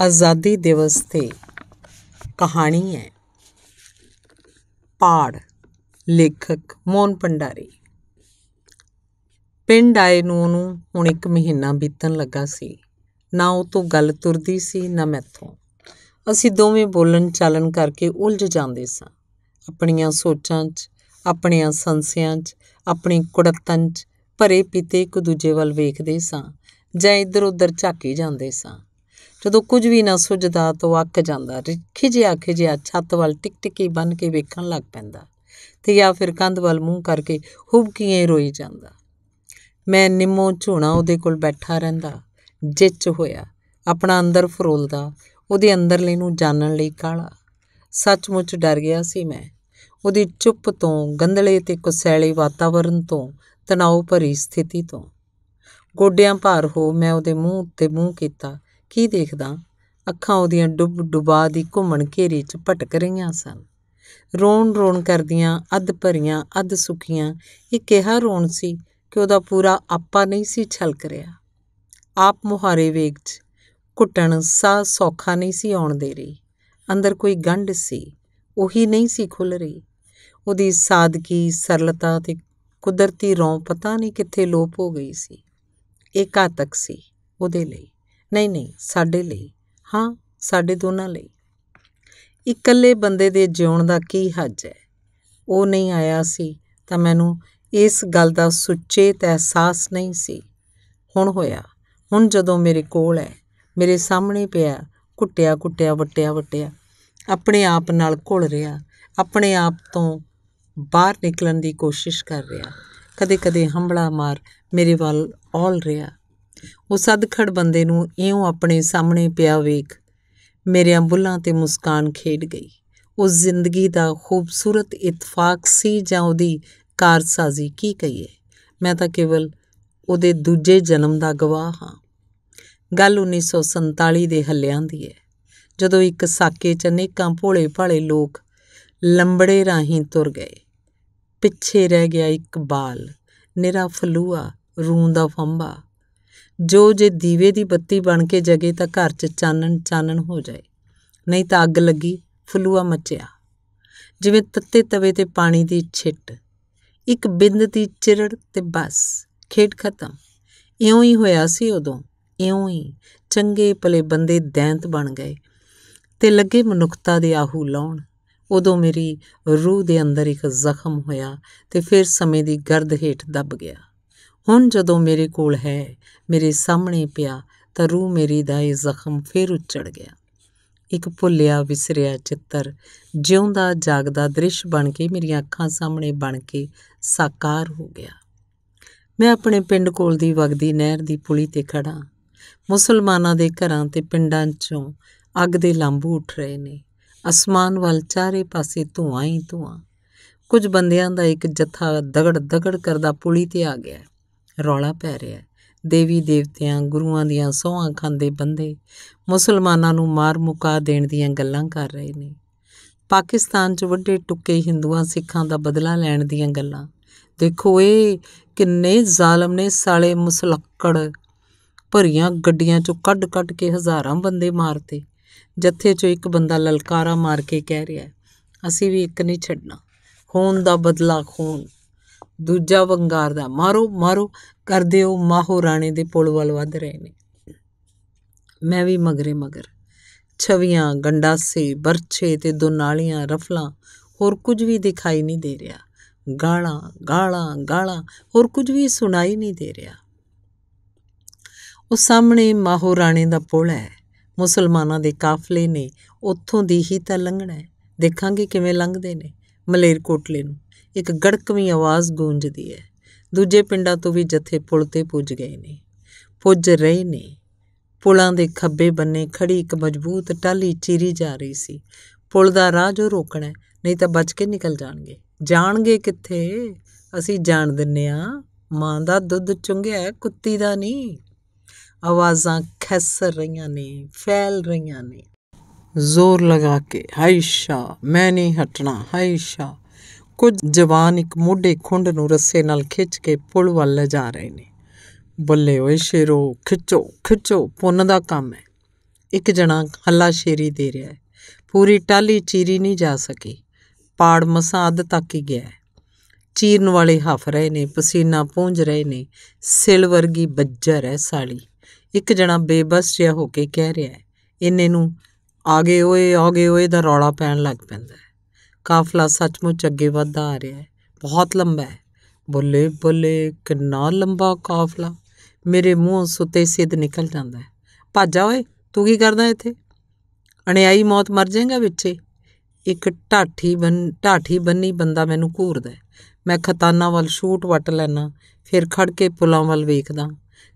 ਆਜ਼ਾਦੀ ਦਿਵਸ ਤੇ ਕਹਾਣੀ ਹੈ ਪਾੜ ਲੇਖਕ ਮੋਨ ਪੰਡਾਰੀ ਪਿੰਡ ਆਏ ਨੂੰ ਉਹਨੂੰ ਹੁਣ ਇੱਕ ਮਹੀਨਾ ਬੀਤਣ ਲੱਗਾ ਸੀ ਨਾ ਉਹ ਤੋਂ ਗੱਲ ਤੁਰਦੀ ਸੀ ਨਾ ਮੈਥੋਂ ਅਸੀਂ ਦੋਵੇਂ ਬੋਲਣ ਚਾਲਣ ਕਰਕੇ ਉਲਝ ਜਾਂਦੇ ਸਾਂ ਆਪਣੀਆਂ ਸੋਚਾਂ 'ਚ ਆਪਣੀਆਂ ਸੰਸਿਆਂ 'ਚ ਆਪਣੀ ਕੁੜਤਨ 'ਚ ਭਰੇ ਪੀਤੇ ਇੱਕ ਦੂਜੇ ਵੱਲ ਵੇਖਦੇ ਸਾਂ ਜਾਂ ਇੱਧਰ ਉੱਧਰ ਝਾਕੀ ਜਾਂਦੇ ਸਾਂ ਜਦੋਂ ਕੁਝ ਵੀ ਨਾ ਸੁਝਦਾ ਤਾਂ ਅੱਕ ਜਾਂਦਾ ਖਿਜਿਆ ਖਿਜਿਆ ਛੱਤ ਵੱਲ ਟਿਕ ਟਿਕੀ ਬਨ ਕੇ ਵੇਖਣ ਲੱਗ ਪੈਂਦਾ ਤੇ ਜਾਂ ਫਿਰ ਕੰਧ ਵੱਲ ਮੂੰਹ ਕਰਕੇ ਹੁਬਕੀਆਂ ਰੋਈ ਜਾਂਦਾ ਮੈਂ ਨਿੰਮੋ ਝੂਣਾ ਉਹਦੇ ਕੋਲ ਬੈਠਾ ਰਹਿੰਦਾ ਜਿੱਚ ਹੋਇਆ ਆਪਣਾ ਅੰਦਰ ਫਰੋਲਦਾ ਉਹਦੇ ਅੰਦਰਲੇ ਨੂੰ ਜਾਣਨ ਲਈ ਕਾਲਾ ਸੱਚਮੁੱਚ ਡਰ ਗਿਆ ਸੀ ਮੈਂ ਉਹਦੀ ਚੁੱਪ ਤੋਂ ਗੰਦਲੇ ਤੇ ਕੁਸੈਲੇ ਵਾਤਾਵਰਨ ਤੋਂ ਤਣਾਅ ਭਰੀ ਸਥਿਤੀ ਤੋਂ ਗੋਡਿਆਂ ਭਾਰ ਹੋ ਮੈਂ ਉਹਦੇ ਮੂੰਹ ਉੱਤੇ ਮੂੰਹ ਕੀਤਾ ਕੀ ਦੇਖਦਾ ਅੱਖਾਂ ਉਹਦੀਆਂ ਡੁੱਬ ਡੁਬਾ ਦੀ ਘੁੰਮਣ ਘੇਰੀ 'ਚ ਭਟਕ ਰਹੀਆਂ ਸਨ ਰੋਣ ਰੋਣ ਕਰਦੀਆਂ ਅੱਧ ਭਰੀਆਂ ਅੱਧ ਸੁੱਕੀਆਂ ਇਹ ਕਿਹਾ ਰੋਣ ਸੀ ਕਿ ਉਹਦਾ ਪੂਰਾ ਆਪਾ ਨਹੀਂ ਸੀ ਛਲਕ ਰਿਹਾ ਆਪ ਮੁਹਾਰੇ ਵੇਗ 'ਚ ਕੁੱਟਣ ਸਾਹ ਸੌਖਾ ਨਹੀਂ ਸੀ ਆਉਣ ਦੇ ਰਹੀ ਅੰਦਰ ਕੋਈ ਗੰਢ ਸੀ ਉਹੀ ਨਹੀਂ ਸੀ ਖੁੱਲ ਰਹੀ ਉਹਦੀ ਸਾਦਗੀ ਸਰਲਤਾ ਤੇ ਕੁਦਰਤੀ ਰੌਂ ਪਤਾ ਨਹੀਂ ਕਿੱਥੇ ਲੋਪ ਹੋ ਗਈ ਸੀ ਇਹ ਘਾਤਕ ਸੀ ਉਹਦੇ ਲਈ ਨਹੀਂ ਨਹੀਂ ਸਾਡੇ ਲਈ ਹਾਂ ਸਾਡੇ ਦੋਨਾਂ ਲਈ ਇਕੱਲੇ ਬੰਦੇ ਦੇ ਜਿਉਣ ਦਾ ਕੀ ਹੱਜ ਹੈ ਉਹ ਨਹੀਂ ਆਇਆ ਸੀ ਤਾਂ ਮੈਨੂੰ ਇਸ ਗੱਲ ਦਾ ਸੁਚੇਤ ਅਹਿਸਾਸ ਨਹੀਂ ਸੀ ਹੁਣ ਹੋਇਆ ਹੁਣ ਜਦੋਂ ਮੇਰੇ ਕੋਲ ਹੈ ਮੇਰੇ ਸਾਹਮਣੇ ਪਿਆ ਕੁੱਟਿਆ ਕੁੱਟਿਆ ਵਟਿਆ ਵਟਿਆ ਆਪਣੇ ਆਪ ਨਾਲ ਘੁਲ ਰਿਹਾ ਆਪਣੇ ਆਪ ਤੋਂ ਬਾਹਰ ਨਿਕਲਣ ਦੀ ਕੋਸ਼ਿਸ਼ ਕਰ ਰਿਹਾ ਕਦੇ-ਕਦੇ ਹੰਬੜਾ ਮਾਰ ਮੇਰੇ ਵੱਲ ਔਲ ਰਿਹਾ ਉਹ ਸਦਖੜ ਬੰਦੇ ਨੂੰ ਇਉਂ ਆਪਣੇ ਸਾਹਮਣੇ ਪਿਆ ਵੇਖ ਮੇਰੇ ਅੰਬੁੱਲਾਂ ਤੇ ਮੁਸਕਾਨ ਖੇਡ ਗਈ ਉਹ ਜ਼ਿੰਦਗੀ ਦਾ ਖੂਬਸੂਰਤ ਇਤਫਾਕ ਸੀ ਜਾਂ ਉਹਦੀ ਕਾਰਸਾਜ਼ੀ ਕੀ ਕਹੀਏ ਮੈਂ ਤਾਂ ਕੇਵਲ ਉਹਦੇ ਦੂਜੇ ਜਨਮ ਦਾ ਗਵਾਹ ਹਾਂ ਗੱਲ 1947 ਦੇ ਹੱਲਿਆਂ ਦੀ ਹੈ ਜਦੋਂ ਇੱਕ ਸਾਕੇ 'ਚ ਅਨੇਕਾਂ ਭੋਲੇ ਭਾਲੇ ਲੋਕ ਲੰਬੜੇ ਰਾਹੀਂ ਤੁਰ ਗਏ ਪਿੱਛੇ ਰਹਿ ਗਿਆ ਇੱਕ ਬਾਲ ਨਿਰਾ ਫਲੂਆ ਰੂਹ ਦਾ ਫੰਬਾ ਜੋ ਜੇ ਦੀਵੇ ਦੀ ਬੱਤੀ ਬਣ ਕੇ ਜਗੇ ਤਾਂ ਘਰ 'ਚ ਚਾਨਣ ਚਾਨਣ ਹੋ ਜਾਏ ਨਹੀਂ ਤਾਂ ਅੱਗ ਲੱਗੀ ਫਲੂਆ ਮਚਿਆ ਜਿਵੇਂ ਤੱਤੇ ਤਵੇ ਤੇ ਪਾਣੀ ਦੀ ਛਿੱਟ ਇੱਕ ਬਿੰਦ ਦੀ ਚਿਰੜ ਤੇ ਬਸ ਖੇਡ ਖਤਮ ਇਉਂ ਹੀ ਹੋਇਆ ਸੀ ਉਦੋਂ ਇਉਂ ਹੀ ਚੰਗੇ ਭਲੇ ਬੰਦੇ ਦੈਂਤ ਬਣ ਗਏ ਤੇ ਲੱਗੇ ਮਨੁੱਖਤਾ ਦੇ ਆਹੂ ਲਾਉਣ ਉਦੋਂ ਮੇਰੀ ਰੂਹ ਦੇ ਅੰਦਰ ਇੱਕ ਜ਼ਖਮ ਹੋਇਆ ਤੇ ਫਿਰ ਸਮੇਂ ਦੀ ਗਰਦ ਹੇਠ ਦੱਬ ਗਿਆ ਹੁਣ ਜਦੋਂ ਮੇਰੇ ਕੋਲ ਹੈ ਮੇਰੇ ਸਾਹਮਣੇ ਪਿਆ ਤਾਂ ਰੂਹ ਮੇਰੀ ਦਾ ਇਹ ਜ਼ਖਮ ਫੇਰ ਉੱਚੜ ਗਿਆ ਇੱਕ ਭੁੱਲਿਆ ਵਿਸਰਿਆ ਚਿੱਤਰ ਜਿਉਂਦਾ ਜਾਗਦਾ ਦ੍ਰਿਸ਼ ਬਣ ਕੇ ਮੇਰੀਆਂ ਅੱਖਾਂ ਸਾਹਮਣੇ ਬਣ ਕੇ ਸਾਕਾਰ ਹੋ ਗਿਆ ਮੈਂ ਆਪਣੇ ਪਿੰਡ ਕੋਲ ਦੀ ਵਗਦੀ ਨਹਿਰ ਦੀ ਪੁਲੀ ਤੇ ਖੜਾ ਮੁਸਲਮਾਨਾਂ ਦੇ ਘਰਾਂ ਤੇ ਪਿੰਡਾਂ 'ਚੋਂ ਅੱਗ ਦੇ ਲਾਂਬੂ ਉੱਠ ਰਹੇ ਨੇ ਅਸਮਾਨ ਵੱਲ ਚਾਰੇ ਪਾਸੇ ਧੂਆਂ ਹੀ ਧੂਆਂ ਕੁਝ ਬੰਦਿਆਂ ਦਾ ਇੱਕ ਜੱਥਾ ਦਗੜ ਦਗੜ ਕਰਦਾ ਪੁਲੀ ਤੇ ਆ ਗਿਆ ਰੌਲਾ ਪੈ ਰਿਹਾ ਦੇਵੀ ਦੇਵਤਿਆਂ ਗੁਰੂਆਂ ਦੀਆਂ ਸੋਹਾਂ ਖਾਂਦੇ ਬੰਦੇ ਮੁਸਲਮਾਨਾਂ ਨੂੰ ਮਾਰ ਮੁਕਾ ਦੇਣ ਦੀਆਂ ਗੱਲਾਂ ਕਰ ਰਹੇ ਨੇ ਪਾਕਿਸਤਾਨ 'ਚ ਵੱਡੇ ਟੁੱਕੇ ਹਿੰਦੂਆਂ ਸਿੱਖਾਂ ਦਾ ਬਦਲਾ ਲੈਣ ਦੀਆਂ ਗੱਲਾਂ ਦੇਖੋ ਇਹ ਕਿੰਨੇ ਜ਼ਾਲਮ ਨੇ ਸਾਲੇ ਮੁਸਲਕੜ ਭਰੀਆਂ ਗੱਡੀਆਂ 'ਚੋਂ ਕੱਢ-ਕੱਢ ਕੇ ਹਜ਼ਾਰਾਂ ਬੰਦੇ ਮਾਰਤੇ ਜੱਥੇ 'ਚੋਂ ਇੱਕ ਬੰਦਾ ਲਲਕਾਰਾ ਮਾਰ ਕੇ ਕਹਿ ਰਿਹਾ ਅਸੀਂ ਵੀ ਇੱਕ ਨਹੀਂ ਛੱਡਣਾ ਖੂਨ ਦਾ ਬਦਲਾ ਖੂਨ ਦੂਜਾ ਵੰਗਾਰ ਦਾ ਮਾਰੋ ਮਾਰੋ ਕਰਦੇ ਹੋ ਮਾਹੋ ਰਾਣੇ ਦੇ ਪੁਲ ਵੱਲ ਵੱਧ ਰਹੇ ਨੇ ਮੈਂ ਵੀ ਮਗਰੇ ਮਗਰ ਛਵੀਆਂ ਗੰਡਾਸੇ ਬਰਛੇ ਤੇ ਦੁਨਾਲੀਆਂ ਰਫਲਾਂ ਹੋਰ ਕੁਝ ਵੀ ਦਿਖਾਈ ਨਹੀਂ ਦੇ ਰਿਹਾ ਗਾਲਾਂ ਗਾਲਾਂ ਗਾਲਾਂ ਹੋਰ ਕੁਝ ਵੀ ਸੁਣਾਈ ਨਹੀਂ ਦੇ ਰਿਹਾ ਉਹ ਸਾਹਮਣੇ ਮਾਹੋ ਰਾਣੇ ਦਾ ਪੁਲ ਹੈ ਮੁਸਲਮਾਨਾਂ ਦੇ ਕਾਫਲੇ ਨੇ ਉੱਥੋਂ ਦੀ ਹੀ ਤਾਂ ਲੰਘਣਾ ਹੈ ਦੇਖਾਂਗੇ ਕਿਵੇਂ ਲੰਘਦੇ ਨੇ ਮਲੇਰਕੋਟਲੇ ਨੂੰ ਇੱਕ ਗੜਕਵੀਂ ਆਵਾਜ਼ ਗੂੰਜਦੀ ਹੈ ਦੂਜੇ ਪਿੰਡਾਂ ਤੋਂ ਵੀ ਜਥੇ ਪੁਲ ਤੇ ਪੁੱਜ ਗਏ ਨੇ ਪੁੱਜ ਰਹੇ ਨੇ ਪੁਲਾਂ ਦੇ ਖੱਬੇ ਬੰਨੇ ਖੜੀ ਇੱਕ ਮਜ਼ਬੂਤ ਟਾਲੀ ਚੀਰੀ ਜਾ ਰਹੀ ਸੀ ਪੁਲ ਦਾ ਰਾਹ ਜੋ ਰੋਕਣਾ ਨਹੀਂ ਤਾਂ ਬਚ ਕੇ ਨਿਕਲ ਜਾਣਗੇ ਜਾਣਗੇ ਕਿੱਥੇ ਅਸੀਂ ਜਾਣ ਦਿੰਨੇ ਆ ਮਾਂ ਦਾ ਦੁੱਧ ਚੁੰਘਿਆ ਕੁੱਤੀ ਦਾ ਨਹੀਂ ਆਵਾਜ਼ਾਂ ਖੈਸਰ ਰਹੀਆਂ ਨੇ ਫੈਲ ਰਹੀਆਂ ਨੇ ਜ਼ੋਰ ਲਗਾ ਕੇ ਹਾਈ ਸ਼ਾ ਮੈਂ ਨਹੀਂ ਹਟਣਾ ਹਾਈ ਸ਼ਾ ਕੁਝ ਜਵਾਨ ਇੱਕ ਮੋਢੇ ਖੁੰਡ ਨੂੰ ਰੱਸੇ ਨਾਲ ਖਿੱਚ ਕੇ ਪੁਲ ਵੱਲ ਲੈ ਜਾ ਰਹੇ ਨੇ ਬੱਲੇ ਓਏ ਸ਼ੇਰੋ ਖਿੱਚੋ ਖਿੱਚੋ ਪੁੰਨ ਦਾ ਕੰਮ ਹੈ ਇੱਕ ਜਣਾ ਹੱਲਾ ਸ਼ੇਰੀ ਦੇ ਰਿਹਾ ਹੈ ਪੂਰੀ ਟਾਲੀ ਚੀਰੀ ਨਹੀਂ ਜਾ ਸਕੀ ਪਾੜ ਮਸਾਦ ਤੱਕ ਹੀ ਗਿਆ ਚੀਰਨ ਵਾਲੇ ਹਫ ਰਹੇ ਨੇ ਪਸੀਨਾ ਪੂੰਝ ਰਹੇ ਨੇ ਸਿਲ ਵਰਗੀ ਬੱਜਰ ਹੈ ਸਾਲੀ ਇੱਕ ਜਣਾ ਬੇਬਸ ਜਿਹਾ ਹੋ ਕੇ ਕਹਿ ਰਿਹਾ ਹੈ ਇੰਨੇ ਨੂੰ ਆਗੇ ਓਏ ਆਗੇ ਓਏ ਦਾ ਰੌਲਾ ਪੈਣ ਲੱਗ ਪੈਂਦਾ ਕਾਫਲਾ ਸੱਚਮੁੱਚ ਅੱਗੇ ਵਧਦਾ ਆ ਰਿਹਾ ਹੈ ਬਹੁਤ ਲੰਬਾ ਹੈ ਬੁੱਲੇ ਬੁੱਲੇ ਕਿੰਨਾ ਲੰਬਾ ਕਾਫਲਾ ਮੇਰੇ ਮੂੰਹ ਸੁਤੇ ਸਿੱਧ ਨਿਕਲ ਜਾਂਦਾ ਹੈ ਭਾਜਾ ਓਏ ਤੂੰ ਕੀ ਕਰਦਾ ਇੱਥੇ ਅਣਿਆਈ ਮੌਤ ਮਰ ਜਾਏਗਾ ਵਿੱਚੇ ਇੱਕ ਢਾਠੀ ਬਨ ਢਾਠੀ ਬੰਨੀ ਬੰਦਾ ਮੈਨੂੰ ਘੂਰਦਾ ਹੈ ਮੈਂ ਖਤਾਨਾ ਵੱਲ ਸ਼ੂਟ ਵੱਟ ਲੈਣਾ ਫਿਰ ਖੜ ਕੇ ਪੁਲਾਂ ਵੱਲ ਵੇਖਦਾ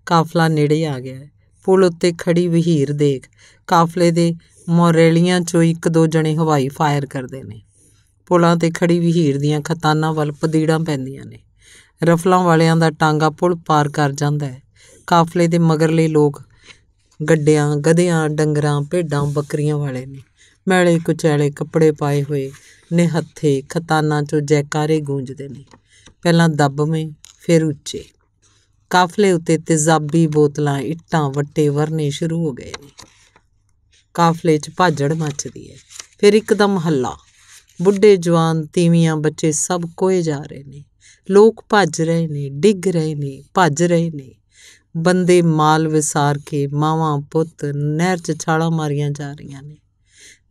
ਕਾਫਲਾ ਨੇੜੇ ਆ ਗਿਆ ਪੁਲ ਉੱਤੇ ਖੜੀ ਵਹੀਰ ਦੇਖ ਕਾਫਲੇ ਦੇ ਮੋਰੇਲੀਆਂ ਚੋਂ ਇੱਕ ਦੋ ਜਣੇ ਹਵਾਈ ਫਾਇਰ ਕਰਦੇ ਨੇ ਪੁਲਾਂ ਤੇ ਖੜੀ ਵਿਹੀਰ ਦੀਆਂ ਖਤਾਨਾਂ ਵੱਲ ਪਦੀੜਾਂ ਪੈਂਦੀਆਂ ਨੇ ਰਫਲਾਂ ਵਾਲਿਆਂ ਦਾ ਟਾਂਗਾ ਪੁਲ ਪਾਰ ਕਰ ਜਾਂਦਾ ਹੈ ਕਾਫਲੇ ਦੇ ਮਗਰਲੇ ਲੋਕ ਗੱਡਿਆਂ ਗਧਿਆਂ ਡੰਗਰਾਂ ਭੇਡਾਂ ਬੱਕਰੀਆਂ ਵਾਲੇ ਨੇ ਮੈਲੇ ਕੁਚੈਲੇ ਕੱਪੜੇ ਪਾਏ ਹੋਏ ਨੇ ਹੱਥੇ ਖਤਾਨਾਂ ਚੋਂ ਜੈਕਾਰੇ ਗੂੰਜਦੇ ਨੇ ਪਹਿਲਾਂ ਦੱਬਵੇਂ ਫਿਰ ਉੱਚੇ ਕਾਫਲੇ ਉੱਤੇ ਤੇਜ਼ਾਬੀ ਬੋਤਲਾਂ ਇੱਟਾਂ ਵੱਟੇ ਵਰਨੇ ਸ਼ੁਰੂ ਹੋ ਗਏ ਨੇ ਕਾਫਲੇ 'ਚ ਭਾਜੜ ਮੱਚਦੀ ਹੈ ਫਿਰ ਇੱਕਦਮ ਹੱਲਾ ਬੁੱਢੇ ਜਵਾਨ ਤੀਵੀਆਂ ਬੱਚੇ ਸਭ ਕੋਏ ਜਾ ਰਹੇ ਨੇ ਲੋਕ ਭੱਜ ਰਹੇ ਨੇ ਡਿੱਗ ਰਹੇ ਨੇ ਭੱਜ ਰਹੇ ਨੇ ਬੰਦੇ ਮਾਲ ਵਿਸਾਰ ਕੇ ਮਾਵਾਂ ਪੁੱਤ ਨਹਿਰ 'ਚ ਛਾਲਾਂ ਮਾਰੀਆਂ ਜਾ ਰਹੀਆਂ ਨੇ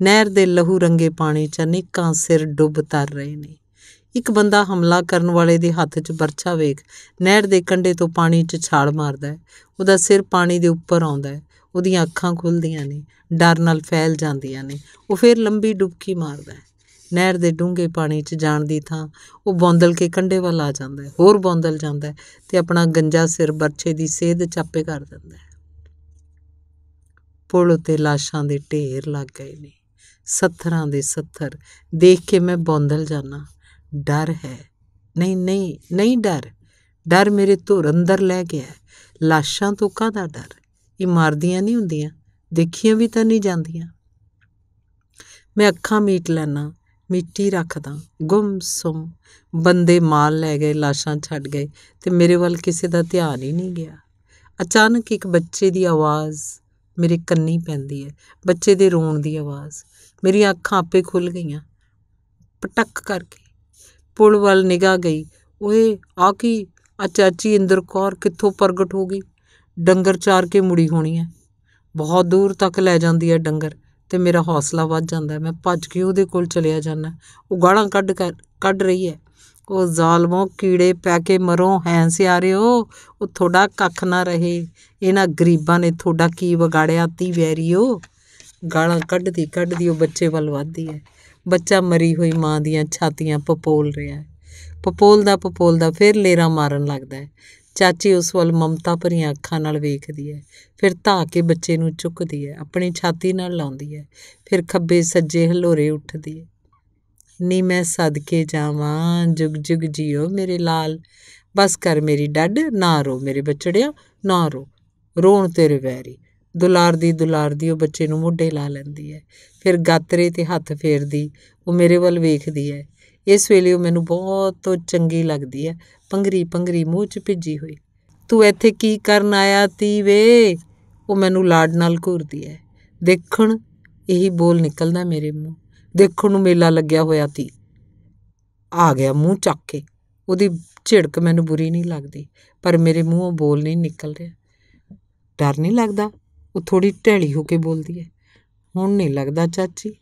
ਨਹਿਰ ਦੇ ਲਹੂ ਰੰਗੇ ਪਾਣੀ 'ਚ ਅਨੇਕਾਂ ਸਿਰ ਡੁੱਬ ਤਰ ਰਹੇ ਨੇ ਇੱਕ ਬੰਦਾ ਹਮਲਾ ਕਰਨ ਵਾਲੇ ਦੇ ਹੱਥ 'ਚ ਬਰਛਾ ਵੇਖ ਨਹਿਰ ਦੇ ਕੰਢੇ ਤੋਂ ਪਾਣੀ 'ਚ ਛਾਲ ਮਾਰਦਾ ਹੈ ਉਹਦਾ ਸਿਰ ਪਾਣੀ ਦੇ ਉੱਪਰ ਆਉਂਦਾ ਹੈ ਉਹਦੀਆਂ ਅੱਖਾਂ ਖੁੱਲਦੀਆਂ ਨੇ ਡਰ ਨਾਲ ਫੈਲ ਜਾਂਦੀਆਂ ਨੇ ਉਹ ਫਿਰ ਲੰਬੀ ਡੁਬਕੀ ਮਾਰਦਾ ਹੈ ਨਹਿਰ ਦੇ ਡੂੰਘੇ ਪਾਣੀ 'ਚ ਜਾਣ ਦੀ ਥਾਂ ਉਹ ਬੌਂਦਲ ਕੇ ਕੰਢੇ ਵੱਲ ਆ ਜਾਂਦਾ ਹੈ ਹੋਰ ਬੌਂਦਲ ਜਾਂਦਾ ਹੈ ਤੇ ਆਪਣਾ ਗੰਜਾ ਸਿਰ ਬਰਛੇ ਦੀ ਸੇਧ ਚਾਪੇ ਕਰ ਦਿੰਦਾ ਹੈ ਪੁਲ ਉਤੇ ਲਾਸ਼ਾਂ ਦੇ ਢੇਰ ਲੱਗ ਗਏ ਨੇ ਸੱਥਰਾਂ ਦੇ ਸੱਥਰ ਦੇਖ ਕੇ ਮੈਂ ਬੌਂਦਲ ਜਾਣਾ ਡਰ ਹੈ ਨਹੀਂ ਨਹੀਂ ਨਹੀਂ ਡਰ ਡਰ ਮੇਰੇ ਧੁਰ ਅੰਦਰ ਲੈ ਗਿਆ ਲਾਸ਼ਾਂ ਤੋਂ ਕਾਹਦਾ ਡਰ ਇਹ ਮਾਰਦੀਆਂ ਨਹੀਂ ਹੁੰਦੀਆਂ ਦੇਖੀਆਂ ਵੀ ਤਾਂ ਨਹੀਂ ਜਾਂਦੀਆਂ ਮੈਂ ਅੱਖਾਂ ਮੀਟ ਲੈਣਾ ਮਿੱਟੀ ਰੱਖਦਾ ਗੁੰਮ ਬੰਦੇ ਮਾਲ ਲੈ ਗਏ ਲਾਸ਼ਾਂ ਛੱਡ ਗਏ ਤੇ ਮੇਰੇ ਵੱਲ ਕਿਸੇ ਦਾ ਧਿਆਨ ਹੀ ਨਹੀਂ ਗਿਆ ਅਚਾਨਕ ਇੱਕ ਬੱਚੇ ਦੀ ਆਵਾਜ਼ ਮੇਰੇ ਕੰਨੀ ਪੈਂਦੀ ਹੈ ਬੱਚੇ ਦੇ ਰੋਣ ਦੀ ਆਵਾਜ਼ ਮੇਰੀਆਂ ਅੱਖਾਂ ਆਪੇ ਖੁੱਲ ਗਈਆਂ ਪਟਕ ਕਰਕੇ ਪੁਲ ਵੱਲ ਨਿਗਾਹ ਗਈ ਓਏ ਆ ਕੀ ਆ ਚਾਚੀ ਇੰਦਰ ਕੌਰ ਕਿੱਥੋਂ ਪ੍ਰਗਟ ਹੋ ਗਈ ਡੰਗਰ ਚਾਰ ਕੇ ਮੁੜੀ ਹੋਣੀ ਹੈ ਬਹੁਤ ਦੂਰ ਤੱਕ ਲੈ ਜਾਂਦੀ ਹੈ ਡੰਗਰ ਤੇ ਮੇਰਾ ਹੌਸਲਾ ਵੱਧ ਜਾਂਦਾ ਮੈਂ ਭੱਜ ਕੇ ਉਹਦੇ ਕੋਲ ਚਲਿਆ ਜਾਂਦਾ ਉਹ ਗਾਲਾਂ ਕੱਢ ਕੱਢ ਰਹੀ ਹੈ ਉਹ ਜ਼ਾਲਮੋ ਕੀੜੇ ਪੈ ਕੇ ਮਰੋ ਹੈਂ ਸਿਆਰਿਓ ਉਹ ਤੁਹਾਡਾ ਕੱਖ ਨਾ ਰਹੇ ਇਹਨਾਂ ਗਰੀਬਾਂ ਨੇ ਤੁਹਾਡਾ ਕੀ ਵਿਗਾੜਿਆ ਤੀ ਵੈਰੀਓ ਗਾਲਾਂ ਕੱਢਦੀ ਕੱਢਦੀ ਉਹ ਬੱਚੇ ਵੱਲ ਵੱਧਦੀ ਹੈ ਬੱਚਾ ਮਰੀ ਹੋਈ ਮਾਂ ਦੀਆਂ ਛਾਤੀਆਂ ਪਪੋਲ ਰਿਹਾ ਪਪੋਲ ਦਾ ਪਪੋਲ ਦਾ ਫਿਰ ਲੇਰਾ ਮਾਰਨ ਲੱਗਦਾ ਹੈ ਚਾਚੀ ਉਸ ਵੱਲ ਮਮਤਾ ਭਰੀਆਂ ਅੱਖਾਂ ਨਾਲ ਵੇਖਦੀ ਹੈ ਫਿਰ ਧਾ ਕੇ ਬੱਚੇ ਨੂੰ ਚੁੱਕਦੀ ਹੈ ਆਪਣੀ ਛਾਤੀ ਨਾਲ ਲਾਉਂਦੀ ਹੈ ਫਿਰ ਖੱਬੇ ਸੱਜੇ ਹਲੋਰੇ ਉੱਠਦੀ ਹੈ ਨੀ ਮੈਂ ਸਦਕੇ ਜਾਵਾਂ ਜੁਗ ਜੁਗ ਜੀਓ ਮੇਰੇ ਲਾਲ ਬਸ ਕਰ ਮੇਰੀ ਡੱਡ ਨਾ ਰੋ ਮੇਰੇ ਬੱਚੜਿਆ ਨਾ ਰੋ ਰੋਣ ਤੇਰੇ ਵੈਰੀ ਦੁਲਾਰ ਦੀ ਦੁਲਾਰ ਦੀ ਉਹ ਬੱਚੇ ਨੂੰ ਮੋਢੇ ਲਾ ਲੈਂਦੀ ਹੈ ਫਿਰ ਗਾਤਰੇ ਤੇ ਹੱਥ ਫੇਰਦੀ ਉਹ ਮੇਰੇ ਵੱਲ ਵੇਖਦੀ ਹੈ ਇਸ ਵੇਲੇ ਉਹ ਮੈਨੂੰ ਬਹੁਤ ਚੰਗੀ ਲੱਗਦੀ ਹੈ ਪੰਗਰੀ ਪੰਗਰੀ ਮੂੰਹ 'ਚ ਭਿੱਜੀ ਹੋਈ ਤੂੰ ਇੱਥੇ ਕੀ ਕਰਨ ਆਇਆ ਤੀ ਵੇ ਉਹ ਮੈਨੂੰ ਲਾੜ ਨਾਲ ਘੂਰਦੀ ਹੈ ਦੇਖਣ ਇਹੀ ਬੋਲ ਨਿਕਲਦਾ ਮੇਰੇ ਮੂੰਹ ਦੇਖਣ ਨੂੰ ਮੇਲਾ ਲੱਗਿਆ ਹੋਇਆ ਤੀ ਆ ਗਿਆ ਮੂੰਹ ਚੱਕ ਕੇ ਉਹਦੀ ਝਿੜਕ ਮੈਨੂੰ ਬੁਰੀ ਨਹੀਂ ਲੱਗਦੀ ਪਰ ਮੇਰੇ ਮੂੰਹੋਂ ਬੋਲ ਨਹੀਂ ਨਿਕਲ ਰਿਹਾ ਡਰ ਨਹੀਂ ਲੱਗਦਾ ਉਹ ਥੋੜੀ ਢੈਲੀ ਹੋ ਕੇ ਬੋਲਦੀ ਹੈ ਹੁਣ ਨਹੀਂ ਲੱਗਦਾ ਚਾਚੀ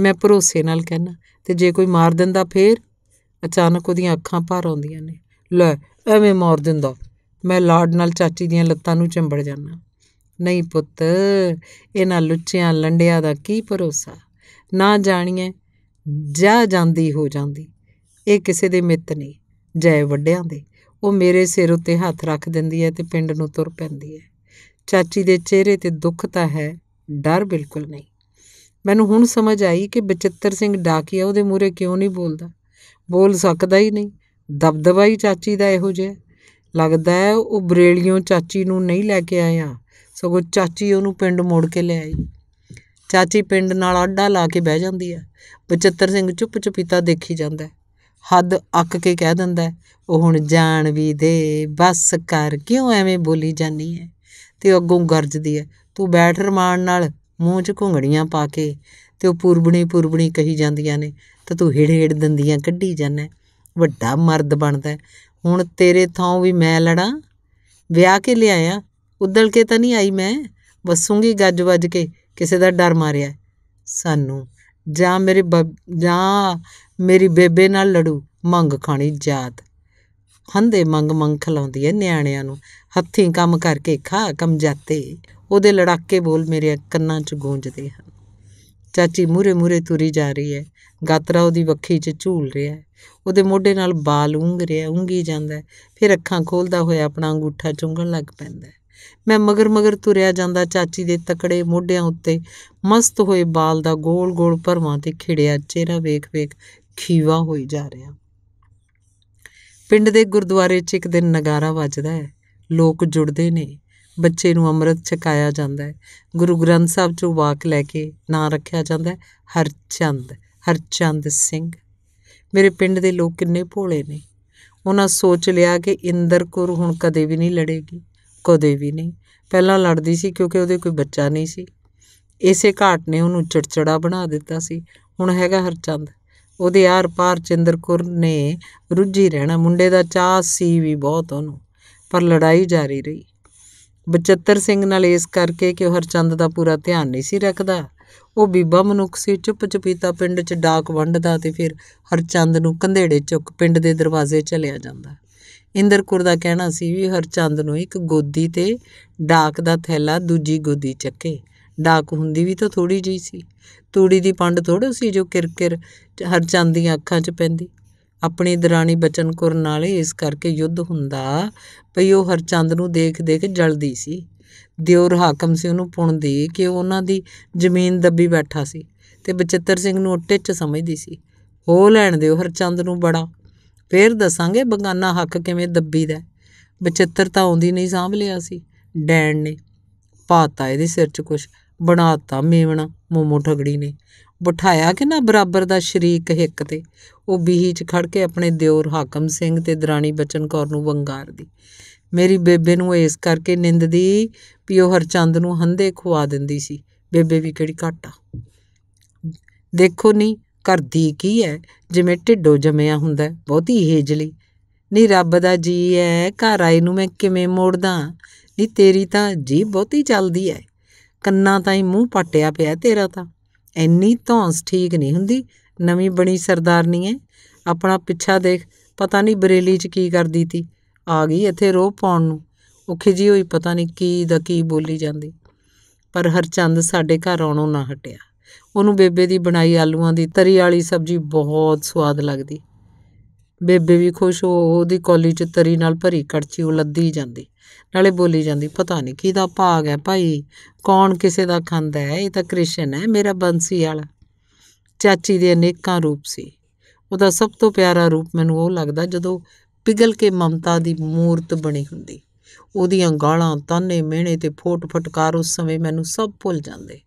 ਮੈਂ ਭਰੋਸੇ ਨਾਲ ਕਹਿਣਾ ਤੇ ਜੇ ਕੋਈ ਮਾਰ ਦਿੰਦਾ ਫੇਰ ਅਚਾਨਕ ਉਹਦੀਆਂ ਅੱਖਾਂ ਭਰ ਆਉਂਦੀਆਂ ਨੇ ਲੈ ਐਵੇਂ ਮਾਰ ਦਿੰਦਾ ਮੈਂ ਲਾਡ ਨਾਲ ਚਾਚੀ ਦੀਆਂ ਲੱਤਾਂ ਨੂੰ ਚੰਬੜ ਜਾਣਾ ਨਹੀਂ ਪੁੱਤ ਇਹਨਾਂ ਲੁੱਚਿਆਂ ਲੰਡਿਆਂ ਦਾ ਕੀ ਭਰੋਸਾ ਨਾ ਜਾਣੀਏ ਜਾ ਜਾਂਦੀ ਹੋ ਜਾਂਦੀ ਇਹ ਕਿਸੇ ਦੇ ਮਿੱਤ ਨਹੀਂ ਜੈ ਵੱਡਿਆਂ ਦੇ ਉਹ ਮੇਰੇ ਸਿਰ ਉੱਤੇ ਹੱਥ ਰੱਖ ਦਿੰਦੀ ਹੈ ਤੇ ਪਿੰਡ ਨੂੰ ਤੁਰ ਪੈਂਦੀ ਹੈ ਚਾਚੀ ਦੇ ਚਿਹਰੇ ਤੇ ਦੁੱਖ ਤਾਂ ਹੈ ਡਰ ਬਿਲਕੁਲ ਨਹੀਂ ਮੈਨੂੰ ਹੁਣ ਸਮਝ ਆਈ ਕਿ ਬਚਿੱਤਰ ਸਿੰਘ ਡਾਕੀਆ ਉਹਦੇ ਮੂਹਰੇ ਕਿਉਂ ਨਹੀਂ ਬੋਲਦਾ ਬੋਲ ਸਕਦਾ ਹੀ ਨਹੀਂ ਦਬਦਬਾਈ ਚਾਚੀ ਦਾ ਇਹੋ ਜਿਹਾ ਲੱਗਦਾ ਹੈ ਉਹ ਬਰੇਲੀਓਂ ਚਾਚੀ ਨੂੰ ਨਹੀਂ ਲੈ ਕੇ ਆਇਆ ਸਗੋਂ ਚਾਚੀ ਉਹਨੂੰ ਪਿੰਡ ਮੋੜ ਕੇ ਲੈ ਆਈ ਚਾਚੀ ਪਿੰਡ ਨਾਲ ਆਡਾ ਲਾ ਕੇ ਬਹਿ ਜਾਂਦੀ ਹੈ ਬਚਿੱਤਰ ਸਿੰਘ ਚੁੱਪ ਚੁਪੀਤਾ ਦੇਖੀ ਜਾਂਦਾ ਹੱਦ ਅੱਕ ਕੇ ਕਹਿ ਦਿੰਦਾ ਉਹ ਹੁਣ ਜਾਣ ਵੀ ਦੇ ਬਸ ਕਰ ਕਿਉਂ ਐਵੇਂ ਬੋਲੀ ਜਾਨੀ ਹੈ ਤੇ ਅੱਗੋਂ ਗਰਜਦੀ ਹੈ ਤੂੰ ਬੈਠ ਰਮਾਨ ਨਾਲ ਮੂੰਹ 'ਚ ਘੁੰਗੜੀਆਂ ਪਾ ਕੇ ਤੇ ਉਹ ਪੂਰਬਣੀ ਪੂਰਬਣੀ ਕਹੀ ਜਾਂਦੀਆਂ ਨੇ ਤਾਂ ਤੂੰ ਹੀੜੇ ਹੀੜ ਦੰਦੀਆਂ ਕੱਢੀ ਜਾਂਦਾ ਵੱਡਾ ਮਰਦ ਬਣਦਾ ਹੁਣ ਤੇਰੇ ਥਾਂ ਵੀ ਮੈਂ ਲੜਾਂ ਵਿਆਹ ਕੇ ਲਿਆਇਆ ਉਦਲ ਕੇ ਤਾਂ ਨਹੀਂ ਆਈ ਮੈਂ ਵਸੂੰਗੀ ਗੱਜ ਵੱਜ ਕੇ ਕਿਸੇ ਦਾ ਡਰ ਮਾਰਿਆ ਸਾਨੂੰ ਜਾਂ ਮੇਰੇ ਜਾਂ ਮੇਰੀ ਬੇਬੇ ਨਾਲ ਲੜੂ ਮੰਗ ਖਾਣੀ ਜਾਤ ਹੰਦੇ ਮੰਗ ਮੰਗ ਖਲਾਉਂਦੀ ਐ ਨਿਆਣਿਆਂ ਨੂੰ ਹੱਥੀਂ ਕੰਮ ਕਰਕੇ ਖਾ ਕਮ ਜਾਤੇ ਉਹਦੇ ਲੜਾਕੇ ਬੋਲ ਮੇਰੇ ਕੰਨਾਂ 'ਚ ਗੂੰਜਦੇ ਹਨ ਚਾਚੀ ਮੂਰੇ ਮੂਰੇ ਤੁਰੀ ਜਾ ਰਹੀ ਹੈ ਗਾਤਰਾ ਉਹਦੀ ਵੱਖੀ 'ਚ ਝੂਲ ਰਿਹਾ ਹੈ ਉਹਦੇ ਮੋਢੇ ਨਾਲ ਬਾਲ ਉੰਗ ਰਿਹਾ ਉੰਗੀ ਜਾਂਦਾ ਫਿਰ ਅੱਖਾਂ ਖੋਲਦਾ ਹੋਇਆ ਆਪਣਾ ਅੰਗੂਠਾ ਚੁੰਗਣ ਲੱਗ ਪੈਂਦਾ ਮੈਂ ਮਗਰ ਮਗਰ ਤੁਰਿਆ ਜਾਂਦਾ ਚਾਚੀ ਦੇ ਤਕੜੇ ਮੋਢਿਆਂ ਉੱਤੇ ਮਸਤ ਹੋਏ ਬਾਲ ਦਾ ਗੋਲ-ਗੋਲ ਪਰਵਾਂ ਤੇ ਖਿੜਿਆ ਚਿਹਰਾ ਵੇਖ-ਵੇਖ ਖੀਵਾ ਹੋਈ ਜਾ ਰਿਹਾ ਪਿੰਡ ਦੇ ਗੁਰਦੁਆਰੇ 'ਚ ਇੱਕ ਦਿਨ ਨਗਾਰਾ ਵੱਜਦਾ ਹੈ ਲੋਕ ਜੁੜਦੇ ਨੇ ਬੱਚੇ ਨੂੰ ਅੰਮ੍ਰਿਤ ਛਕਾਇਆ ਜਾਂਦਾ ਹੈ ਗੁਰੂ ਗ੍ਰੰਥ ਸਾਹਿਬ ਚੋਂ ਵਾਕ ਲੈ ਕੇ ਨਾਂ ਰੱਖਿਆ ਜਾਂਦਾ ਹੈ ਹਰਚੰਦ ਹਰਚੰਦ ਸਿੰਘ ਮੇਰੇ ਪਿੰਡ ਦੇ ਲੋਕ ਕਿੰਨੇ ਭੋਲੇ ਨੇ ਉਹਨਾਂ ਸੋਚ ਲਿਆ ਕਿ ਇੰਦਰ ਕੌਰ ਹੁਣ ਕਦੇ ਵੀ ਨਹੀਂ ਲੜੇਗੀ ਕਦੇ ਵੀ ਨਹੀਂ ਪਹਿਲਾਂ ਲੜਦੀ ਸੀ ਕਿਉਂਕਿ ਉਹਦੇ ਕੋਈ ਬੱਚਾ ਨਹੀਂ ਸੀ ਇਸੇ ਘਾਟ ਨੇ ਉਹਨੂੰ ਚੜਚੜਾ ਬਣਾ ਦਿੱਤਾ ਸੀ ਹੁਣ ਹੈਗਾ ਹਰਚੰਦ ਉਹਦੇ ਆਰ ਪਾਰ ਚਿੰਦਰਕੁਰ ਨੇ ਰੁੱਝੀ ਰਹਿਣਾ ਮੁੰਡੇ ਦਾ ਚਾਹ ਸੀ ਵੀ ਬਹੁਤ ਉਹਨੂੰ ਪਰ ਲੜਾਈ ਜਾਰੀ ਰਹੀ ਬਚੱਤਰ ਸਿੰਘ ਨਾਲ ਇਸ ਕਰਕੇ ਕਿ ਉਹ ਹਰਚੰਦ ਦਾ ਪੂਰਾ ਧਿਆਨ ਨਹੀਂ ਸੀ ਰੱਖਦਾ ਉਹ ਬੀਬਾ ਮਨੁੱਖ ਸੀ ਚੁੱਪ ਚੁਪੀਤਾ ਪਿੰਡ 'ਚ ਡਾਕ ਵੰਡਦਾ ਤੇ ਫਿਰ ਹਰਚੰਦ ਨੂੰ ਕੰਧੇੜੇ ਚੁੱਕ ਪਿੰਡ ਦੇ ਦਰਵਾਜ਼ੇ ਚਲਿਆ ਜਾਂਦਾ ਇੰਦਰਕੁਰ ਦਾ ਕਹਿਣਾ ਸੀ ਵੀ ਹਰਚੰਦ ਨੂੰ ਇੱਕ ਗੋਦੀ ਤੇ ਡਾਕ ਦਾ ਥੈਲਾ ਦੂਜੀ ਗੋਦੀ ਚੱਕੇ ਡਾਕ ਹੁੰਦੀ ਵੀ ਤਾਂ ਥੋੜੀ ਜੀ ਸੀ ਤੂੜੀ ਦੀ ਪੰਡ ਥੋੜੋ ਸੀ ਜੋ ਕਿਰਕਿਰ ਹਰਚੰਦ ਦੀਆਂ ਅੱਖਾਂ 'ਚ ਪੈਂਦੀ ਆਪਣੀ ਦਰਾਣੀ ਬਚਨ ਕੁਰ ਨਾਲ ਇਸ ਕਰਕੇ ਯੁੱਧ ਹੁੰਦਾ ਭਈ ਉਹ ਹਰਚੰਦ ਨੂੰ ਦੇਖ ਦੇਖ ਜਲਦੀ ਸੀ ਦਿਉਰ ਹਾਕਮ ਸੀ ਉਹਨੂੰ ਪੁੰਦੀ ਕਿ ਉਹਨਾਂ ਦੀ ਜ਼ਮੀਨ ਦੱਬੀ ਬੈਠਾ ਸੀ ਤੇ ਬਚਿੱਤਰ ਸਿੰਘ ਨੂੰ ਉੱਟੇ ਚ ਸਮਝਦੀ ਸੀ ਹੋ ਲੈਣ ਦਿਓ ਹਰਚੰਦ ਨੂੰ ਬੜਾ ਫੇਰ ਦੱਸਾਂਗੇ ਬਗਾਨਾ ਹੱਕ ਕਿਵੇਂ ਦੱਬੀਦਾ ਬਚਿੱਤਰ ਤਾਂ ਆਉਂਦੀ ਨਹੀਂ ਸਾਂਭ ਲਿਆ ਸੀ ਡੈਣ ਨੇ ਪਾਤਾ ਇਹਦੇ ਸਿਰ 'ਚ ਕੁਛ ਬਣਾਤਾ ਮੇਵਣਾ ਮੋਮੋ ਠਗੜੀ ਨੇ ਬਿਠਾਇਆ ਕਿ ਨਾ ਬਰਾਬਰ ਦਾ ਸ਼ਰੀਕ ਹਿੱਕ ਤੇ ਉਹ ਬੀਹੀ 'ਚ ਖੜ ਕੇ ਆਪਣੇ ਦਿਓਰ ਹਾਕਮ ਸਿੰਘ ਤੇ ਦਰਾਣੀ ਬਚਨ ਕੌਰ ਨੂੰ ਵੰਗਾਰਦੀ ਮੇਰੀ ਬੇਬੇ ਨੂੰ ਇਸ ਕਰਕੇ ਨਿੰਦਦੀ ਵੀ ਉਹ ਹਰਚੰਦ ਨੂੰ ਹੰਦੇ ਖਵਾ ਦਿੰਦੀ ਸੀ ਬੇਬੇ ਵੀ ਕਿਹੜੀ ਘਾਟਾ ਦੇਖੋ ਨਹੀਂ ਕਰਦੀ ਕੀ ਹੈ ਜਿਵੇਂ ਢਿੱਡੋ ਜਮਿਆ ਹੁੰਦਾ ਬਹੁਤੀ ਹੇਜਲੀ ਨਹੀਂ ਰੱਬ ਦਾ ਜੀ ਹੈ ਘਰ ਆਈ ਨੂੰ ਮੈਂ ਕਿਵੇਂ ਮੋੜਦਾ ਨਹੀਂ ਤੇਰੀ ਤਾਂ ਜੀ ਬਹੁਤੀ ਚੱਲਦੀ ਹੈ ਕੰਨਾਂ ਤਾਂ ਹੀ ਮੂੰਹ ਪਟਿਆ ਪਿਆ ਤੇਰਾ ਤਾਂ ਐਨੀ ਧੌਂਸ ਠੀਕ ਨਹੀਂ ਹੁੰਦੀ ਨਵੀਂ ਬਣੀ ਸਰਦਾਰਨੀ ਐ ਆਪਣਾ ਪਿੱਛਾ ਦੇਖ ਪਤਾ ਨਹੀਂ ਬਰੇਲੀ 'ਚ ਕੀ ਕਰਦੀ ਤੀ ਆ ਗਈ ਇੱਥੇ ਰੋਹ ਪਾਉਣ ਨੂੰ ਉਹ ਖਿਜੀ ਹੋਈ ਪਤਾ ਨਹੀਂ ਕੀ ਦਾ ਕੀ ਬੋਲੀ ਜਾਂਦੀ ਪਰ ਹਰਚੰਦ ਸਾਡੇ ਘਰ ਆਉਣੋਂ ਨਾ ਹਟਿਆ ਉਹਨੂੰ ਬੇਬੇ ਦੀ ਬਣਾਈ ਆਲੂਆਂ ਦੀ ਤਰੀ ਵਾਲੀ ਸਬਜ਼ੀ ਬਹੁਤ ਸਵਾਦ ਲੱਗਦੀ ਬੇਬੇ ਵੀ ਖੁਸ਼ ਹੋ ਉਹਦੀ ਕੋਲੀ 'ਚ ਤਰੀ ਨਾਲ ਭਰੀ ਕੜਚੀ ਉਹ ਲੱਦੀ ਜਾਂਦੀ ਨਾਲੇ ਬੋਲੀ ਜਾਂਦੀ ਪਤਾ ਨਹੀਂ ਕਿਹਦਾ ਭਾਗ ਹੈ ਭਾਈ ਕੌਣ ਕਿਸੇ ਦਾ ਖਾਂਦਾ ਹੈ ਇਹ ਤਾਂ ਕ੍ਰਿਸ਼ਨ ਹੈ ਮੇਰਾ ਬੰਸੀ ਵਾਲਾ ਚਾਚੀ ਦੇ ਅਨੇਕਾਂ ਰੂਪ ਸੀ ਉਹਦਾ ਸਭ ਤੋਂ ਪਿਆਰਾ ਰੂਪ ਮੈਨੂੰ ਉਹ ਲੱਗਦਾ ਜਦੋਂ ਪਿਗਲ ਕੇ ਮਮਤਾ ਦੀ ਮੂਰਤ ਬਣੀ ਹੁੰਦੀ ਉਹਦੀਆਂ ਗਾਲਾਂ ਤਾਨੇ ਮਿਹਣੇ ਤੇ ਫੋਟ ਫਟਕਾਰ ਉਸ ਸਮੇਂ ਮੈਨੂੰ ਸਭ ਭੁੱਲ ਜਾਂਦੇ